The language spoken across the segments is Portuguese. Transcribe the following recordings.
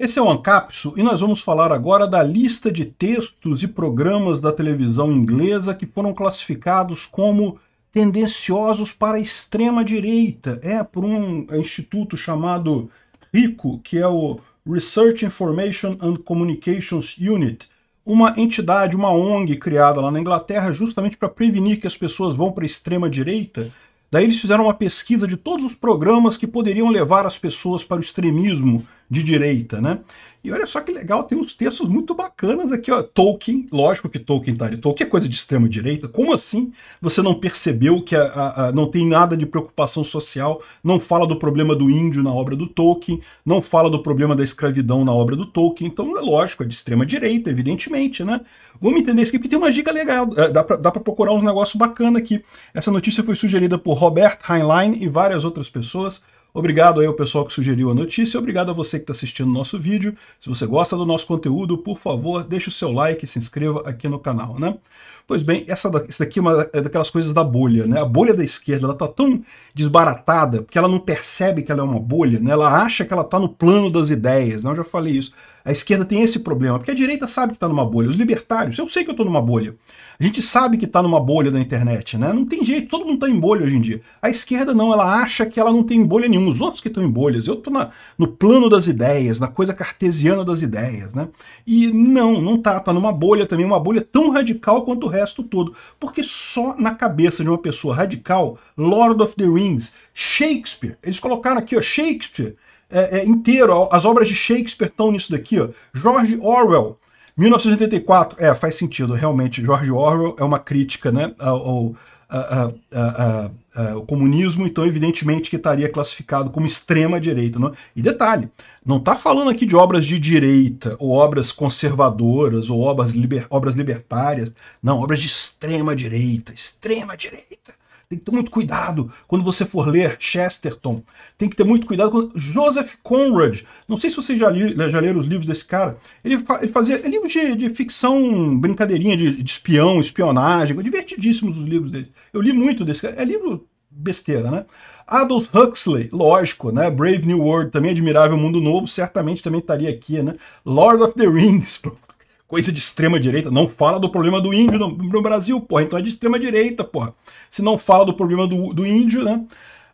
Esse é o Ancapso e nós vamos falar agora da lista de textos e programas da televisão inglesa que foram classificados como tendenciosos para a extrema direita. É por um instituto chamado RICO, que é o Research Information and Communications Unit, uma entidade, uma ONG criada lá na Inglaterra justamente para prevenir que as pessoas vão para a extrema direita. Daí eles fizeram uma pesquisa de todos os programas que poderiam levar as pessoas para o extremismo de direita, né? E olha só que legal, tem uns textos muito bacanas aqui, ó. Tolkien, lógico que Tolkien tá ali. Tolkien é coisa de extrema direita. Como assim você não percebeu que a, a, a, não tem nada de preocupação social? Não fala do problema do índio na obra do Tolkien, não fala do problema da escravidão na obra do Tolkien. Então, é lógico, é de extrema direita, evidentemente, né? Vamos entender isso aqui, porque tem uma dica legal. É, dá dá pra procurar uns negócios bacanas aqui. Essa notícia foi sugerida por Robert Heinlein e várias outras pessoas. Obrigado aí ao pessoal que sugeriu a notícia, obrigado a você que está assistindo o nosso vídeo. Se você gosta do nosso conteúdo, por favor, deixe o seu like e se inscreva aqui no canal, né? Pois bem, essa daqui, é, uma, é daquelas coisas da bolha, né? A bolha da esquerda, ela está tão desbaratada, porque ela não percebe que ela é uma bolha, né? Ela acha que ela está no plano das ideias, né? Eu já falei isso. A esquerda tem esse problema, porque a direita sabe que está numa bolha. Os libertários, eu sei que eu estou numa bolha. A gente sabe que está numa bolha da internet, né? Não tem jeito, todo mundo está em bolha hoje em dia. A esquerda não, ela acha que ela não tem bolha nenhuma. Os outros que estão em bolhas, eu estou no plano das ideias, na coisa cartesiana das ideias, né? E não, não está, está numa bolha também, uma bolha tão radical quanto o resto todo. Porque só na cabeça de uma pessoa radical, Lord of the Rings, Shakespeare, eles colocaram aqui, ó, Shakespeare, é, é, inteiro. As obras de Shakespeare estão nisso daqui. Ó. George Orwell, 1984. É, faz sentido, realmente. George Orwell é uma crítica né, ao, ao, ao, ao comunismo, então, evidentemente, que estaria classificado como extrema-direita. Né? E detalhe, não está falando aqui de obras de direita, ou obras conservadoras, ou obras, liber, obras libertárias. Não, obras de extrema-direita. Extrema-direita. Tem que ter muito cuidado quando você for ler Chesterton. Tem que ter muito cuidado com Joseph Conrad. Não sei se vocês já, li, já leram os livros desse cara. Ele, fa, ele fazia é livros de, de, ficção, brincadeirinha de, de espião, espionagem. Divertidíssimos os livros dele. Eu li muito desse cara. É livro besteira, né? Adolf Huxley, lógico, né? Brave New World, também Admirável Mundo Novo, certamente também estaria aqui, né? Lord of the Rings, coisa de extrema direita. Não fala do problema do índio no, no Brasil, porra. Então é de extrema direita, porra. Se não fala do problema do, do índio, né?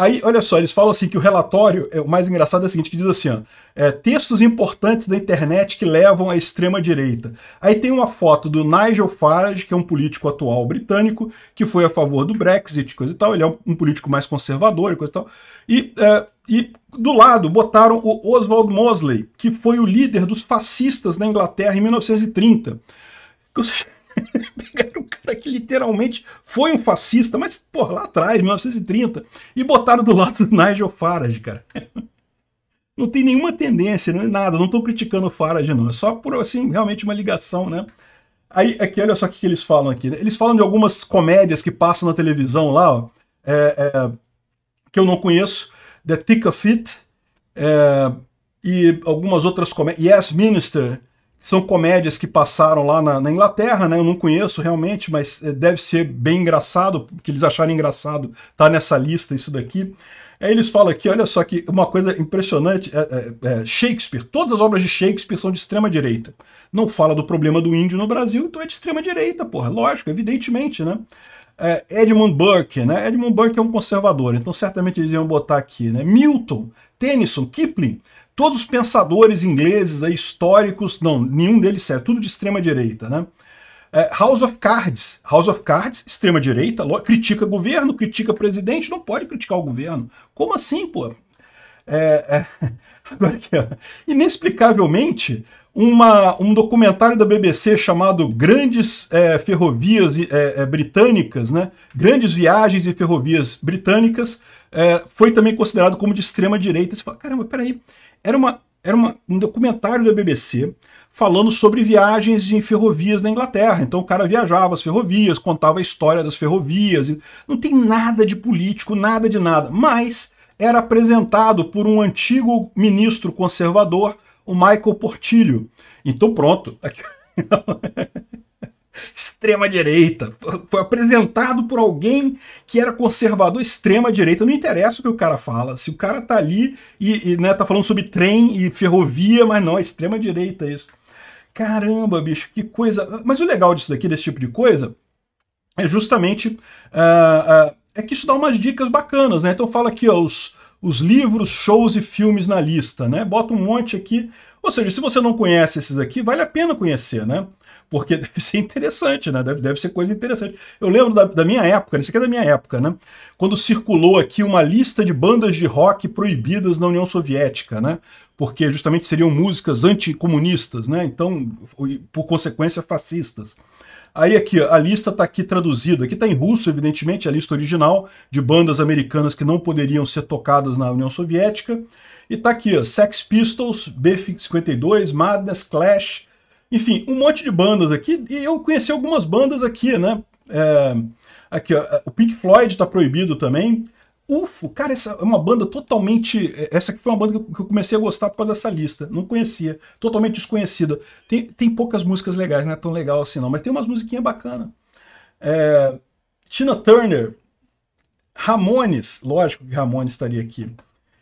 Aí, olha só, eles falam assim que o relatório, é, o mais engraçado é o seguinte, que diz assim, ó, é, textos importantes da internet que levam à extrema-direita. Aí tem uma foto do Nigel Farage, que é um político atual britânico, que foi a favor do Brexit, coisa e tal, ele é um, um político mais conservador e coisa e tal. E, é, e do lado botaram o Oswald Mosley, que foi o líder dos fascistas na Inglaterra em 1930. Que, Pegaram um cara que literalmente foi um fascista, mas por lá atrás, 1930, e botaram do lado do Nigel Farage, cara. Não tem nenhuma tendência, não é nada, não estou criticando o Farage, não. É só por, assim, realmente uma ligação, né? Aí, aqui, olha só o que eles falam aqui. Né? Eles falam de algumas comédias que passam na televisão lá, ó, é, é, que eu não conheço, The Thick of It, é, e algumas outras comédias. Yes, Minister, são comédias que passaram lá na, na, Inglaterra, né? Eu não conheço realmente, mas eh, deve ser bem engraçado, que eles acharam engraçado tá nessa lista isso daqui. Aí eles falam aqui, olha só que uma coisa impressionante, é, é, é, Shakespeare, todas as obras de Shakespeare são de extrema direita. Não fala do problema do índio no Brasil, então é de extrema direita, porra, lógico, evidentemente, né? é, Edmund Burke, né? Edmund Burke é um conservador, então certamente eles iam botar aqui, né? Milton, Tennyson, Kipling, todos os pensadores ingleses aí, históricos, não, nenhum deles serve, tudo de extrema direita, né? É, House of Cards, House of Cards, extrema direita, critica governo, critica presidente, não pode criticar o governo. Como assim, pô? É, é, agora aqui, ó. Inexplicavelmente, uma, um documentário da BBC chamado Grandes é, Ferrovias é, é, Britânicas, né? Grandes Viagens e Ferrovias Britânicas, é, foi também considerado como de extrema direita. Você fala, caramba, peraí, era, uma, era uma, um documentário da BBC falando sobre viagens em ferrovias na Inglaterra. Então o cara viajava as ferrovias, contava a história das ferrovias. Não tem nada de político, nada de nada. Mas era apresentado por um antigo ministro conservador, o Michael Portillo. Então pronto, aqui... extrema direita, foi apresentado por alguém que era conservador extrema direita, não interessa o que o cara fala, se o cara tá ali e, e né, tá falando sobre trem e ferrovia, mas não, é extrema direita isso. Caramba, bicho, que coisa. Mas o legal disso daqui, desse tipo de coisa, é justamente uh, é que isso dá umas dicas bacanas, né? Então fala aqui ó, os, os livros, shows e filmes na lista, né? Bota um monte aqui. Ou seja, se você não conhece esses aqui, vale a pena conhecer, né? Porque deve ser interessante, né? Deve, deve ser coisa interessante. Eu lembro da, da minha época, né? isso aqui é da minha época, né? Quando circulou aqui uma lista de bandas de rock proibidas na União Soviética, né? Porque justamente seriam músicas anticomunistas, né? Então, por consequência, fascistas. Aí aqui, ó, a lista está aqui traduzida. Aqui está em russo, evidentemente, a lista original de bandas americanas que não poderiam ser tocadas na União Soviética. E está aqui, ó, Sex Pistols, B-52, Madness, Clash, enfim, um monte de bandas aqui. E eu conheci algumas bandas aqui, né? É, aqui, ó, o Pink Floyd está proibido também. UFO, cara, essa é uma banda totalmente. É, essa aqui foi uma banda que eu comecei a gostar por causa dessa lista. Não conhecia, totalmente desconhecida. Tem, tem poucas músicas legais, não é tão legal assim não, mas tem umas musiquinhas bacanas. É, Tina Turner, Ramones, lógico que Ramones estaria aqui.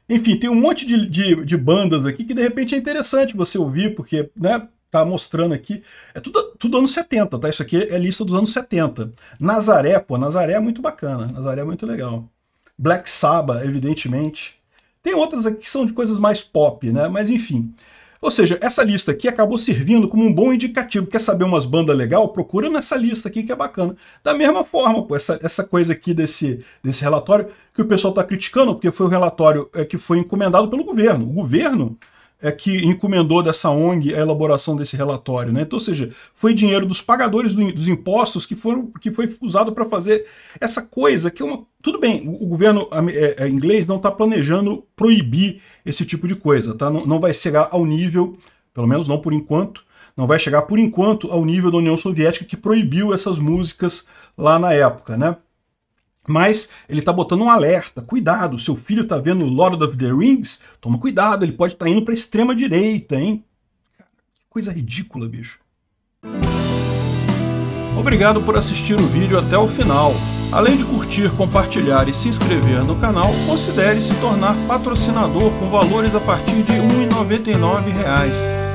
Enfim, tem um monte de, de, de bandas aqui que de repente é interessante você ouvir, porque, né, tá mostrando aqui. É tudo, tudo anos 70, tá? Isso aqui é lista dos anos 70. Nazaré, pô, Nazaré é muito bacana, Nazaré é muito legal. Black Sabbath, evidentemente. Tem outras aqui que são de coisas mais pop, né? Mas enfim. Ou seja, essa lista aqui acabou servindo como um bom indicativo. Quer saber umas bandas legal? Procura nessa lista aqui que é bacana. Da mesma forma, pô, essa, essa coisa aqui desse, desse relatório que o pessoal está criticando, porque foi o relatório é, que foi encomendado pelo governo. O governo é que encomendou dessa ONG a elaboração desse relatório. Né? Então, ou seja, foi dinheiro dos pagadores do, dos impostos que, foram, que foi usado para fazer essa coisa que é uma. Tudo bem, o, governo é, é, inglês não está planejando proibir esse tipo de coisa, tá? Não, não vai chegar ao nível, pelo menos não por enquanto, não vai chegar por enquanto ao nível da União Soviética que proibiu essas músicas lá na época, né? Mas ele está botando um alerta, cuidado, seu filho está vendo Lord of the Rings, toma cuidado, ele pode estar tá indo para extrema direita, hein? Que coisa ridícula, bicho. Obrigado por assistir o vídeo até o final. Além de curtir, compartilhar e se inscrever no canal, considere se tornar patrocinador com valores a partir de R$ 1,99